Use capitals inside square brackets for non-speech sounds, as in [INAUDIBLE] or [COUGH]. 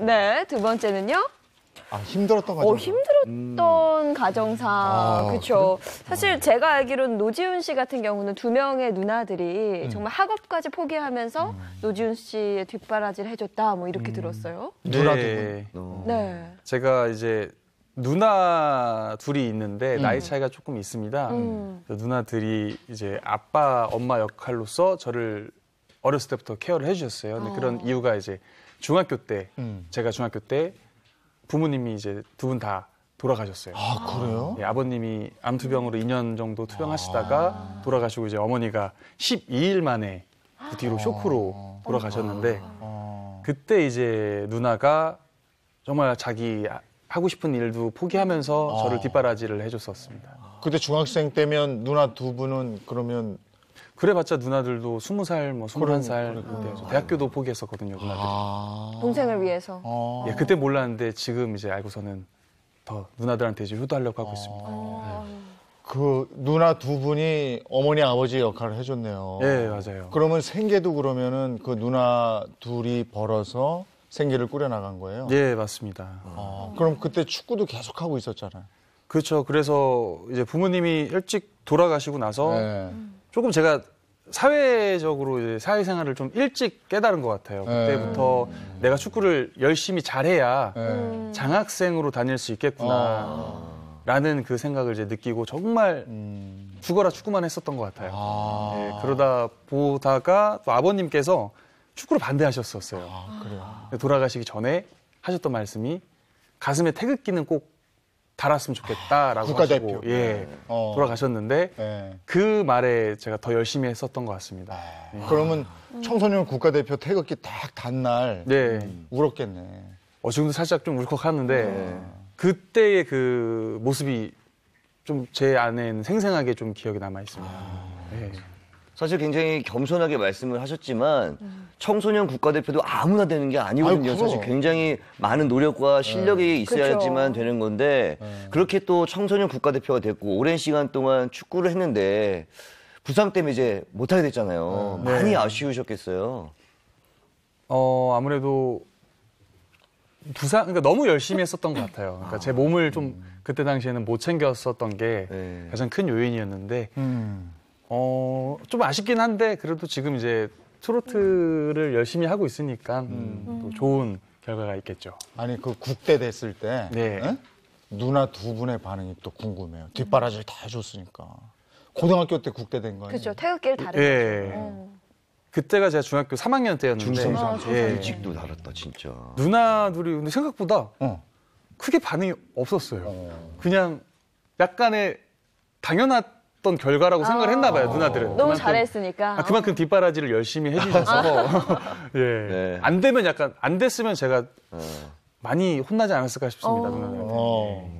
네, 두 번째는요. 아 힘들었던 가정. 어, 힘들었던 음. 가정사. 아, 그렇죠. 사실 어. 제가 알기로는 노지훈 씨 같은 경우는 두 명의 누나들이 음. 정말 학업까지 포기하면서 음. 노지훈 씨의 뒷바라지를 해줬다. 뭐 이렇게 들었어요. 네. 누나들은? 어. 네. 제가 이제 누나 둘이 있는데 나이 차이가 조금 있습니다. 음. 누나들이 이제 아빠 엄마 역할로서 저를 어렸을 때부터 케어를 해주셨어요. 근데 어. 그런 이유가 이제 중학교 때 음. 제가 중학교 때 부모님이 이제 두 분 다 돌아가셨어요. 아 그래요? 예, 아버님이 암투병으로 2년 정도 투병하시다가 아. 돌아가시고 이제 어머니가 12일 만에 그 뒤로 아. 쇼크로 아. 돌아가셨는데 아. 그때 이제 누나가 정말 자기 하고 싶은 일도 포기하면서 저를 아. 뒷바라지를 해줬었습니다. 그때 중학생 때면 누나 두 분은 그러면 그래봤자 누나들도 스무 살, 뭐 스물한 살 대학교도 포기했었거든요. 누나들. 아. 동생을 위해서. 아. 예, 그때 몰랐는데 지금 이제 알고서는 더 누나들한테 이제 효도하려고 하고 있습니다. 아. 그 누나 두 분이 어머니 아버지 역할을 해줬네요. 예, 맞아요. 그러면 생계도 그러면은 그 누나 둘이 벌어서 생계를 꾸려나간 거예요. 예, 맞습니다. 아. 그럼 그때 축구도 계속 하고 있었잖아요. 그렇죠. 그래서 이제 부모님이 일찍 돌아가시고 나서 네. 조금 제가 사회적으로 사회생활을 좀 일찍 깨달은 것 같아요. 네. 그때부터 에이. 음. 내가 축구를 열심히 잘해야 에이. 네. 장학생으로 다닐 수 있겠구나. 아. 라는 그 생각을 이제 느끼고 정말 음. 죽어라 축구만 했었던 것 같아요. 아. 네, 그러다 보다가 또 아버님께서 축구를 반대하셨었어요. 아, 돌아가시기 전에 하셨던 말씀이 가슴에 태극기는 꼭 달았으면 좋겠다라고 국가대표. 하시고 예, 네. 어. 돌아가셨는데 네. 그 말에 제가 더 열심히 했었던 것 같습니다. 아, 예. 그러면 청소년 국가대표 태극기 딱 단날 네. 음, 울었겠네. 어 지금도 살짝 좀 울컥하는데 네. 그때의 그 모습이 좀 제 안에는 생생하게 좀기억이 남아 있습니다. 아, 예. 사실 굉장히 겸손하게 말씀을 하셨지만 음. 청소년 국가대표도 아무나 되는 게 아니거든요. 아유, 사실 굉장히 많은 노력과 네. 실력이 네. 있어야지만 그렇죠. 되는 건데 네. 그렇게 또 청소년 국가대표가 됐고 오랜 시간 동안 축구를 했는데 부상 때문에 이제 못하게 됐잖아요. 네. 많이 네. 아쉬우셨겠어요. 어 아무래도 부상 그러니까 너무 열심히 했었던 것 같아요. 그러니까 아, 제 몸을 좀 음. 그때 당시에는 못 챙겼었던 게 네. 가장 큰 요인이었는데. 음. 어, 좀 아쉽긴 한데 그래도 지금 이제 트로트를 열심히 하고 있으니까 음. 음. 또 좋은 결과가 있겠죠. 아니 그 국대 됐을 때 네. 누나 두 분의 반응이 또 궁금해요. 뒷바라지를 다 해줬으니까 고등학교 때 국대 된 거예요. 그죠 태극기를 다르죠. 예. 예. 어. 그때가 제가 중학교 3학년 때였는데 중삼, 아, 중삼. 예. 일찍도 다뤘다 진짜. 누나 둘이 근데 생각보다 어. 크게 반응이 없었어요. 어. 그냥 약간의 당연한 어떤 결과라고 생각을 했나 봐요, 아. 누나들은. 너무 그만큼, 잘했으니까. 아, 그만큼 뒷바라지를 열심히 해주셔서 [LAUGHS] [LAUGHS] 예. 네. 안 되면 약간 안 됐으면 제가 어. 많이 혼나지 않았을까 싶습니다, 어. 누나들한테. 어. 예.